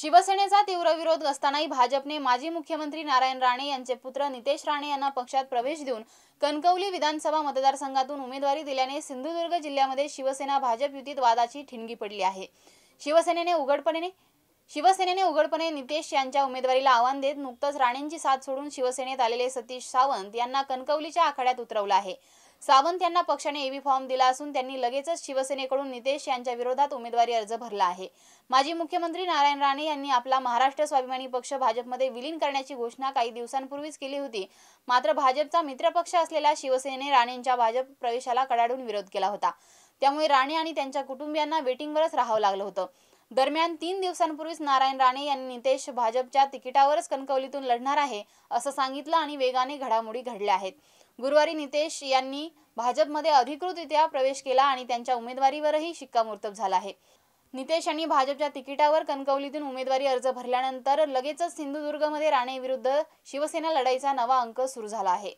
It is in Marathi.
शिवसेनेचा तीव्र विरोध असतानाही भाजपने माजी मुख्यमंत्री नारायण राणे यांचे पुत्र नितेश राणे यांना पक्षात प्रवेश देऊन कणकवली विधानसभा मतदारसंघातून उमेदवारी दिल्याने सिंधुदुर्ग जिल्ह्यामध्ये शिवसेना भाजप युतीत वादाची ठिणगी पडली आहे शिवसेनेने उघडपणे शिवसेनेने उघडपणे नितेश यांच्या उमेदवारीला आव्हान देत नुकतंच राणेंची साथ सोडून शिवसेनेत आलेले सतीश सावंत यांना कणकवलीच्या आखाड्यात उतरवलं आहे सावंत यांना पक्षाने एव्ही फॉर्म दिला असून त्यांनी लगेचच शिवसेनेकडून नितेश यांच्या विरोधात उमेदवारी अर्ज भरला आहे माजी मुख्यमंत्री नारायण राणे यांनी आपला महाराष्ट्र स्वाभिमानी पक्ष भाजपमध्ये विलीन करण्याची घोषणा काही दिवसांपूर्वीच केली होती मात्र भाजपचा मित्रपक्ष असलेल्या शिवसेनेने राणेंच्या भाजप प्रवेशाला कडाडून विरोध केला होता त्यामुळे राणे आणि त्यांच्या कुटुंबियांना वेटिंगवरच राहावं लागलं होतं दरम्यान तीन दिवसांपूर्वीच नारायण राणे यांनी नितेश भाजपच्या तिकिटावरच कणकवलीतून लढणार आहे असं सांगितलं आणि वेगाने घडामोडी घडल्या आहेत गुरुवारी नितेश यांनी भाजपमध्ये अधिकृतरित्या प्रवेश केला आणि त्यांच्या उमेदवारीवरही शिक्कामोर्तब झाला आहे नितेश यांनी भाजपच्या तिकिटावर कणकवलीतून उमेदवारी अर्ज भरल्यानंतर लगेचच सिंधुदुर्गमध्ये राणेविरुद्ध शिवसेना लढाईचा नवा अंक सुरू झाला आहे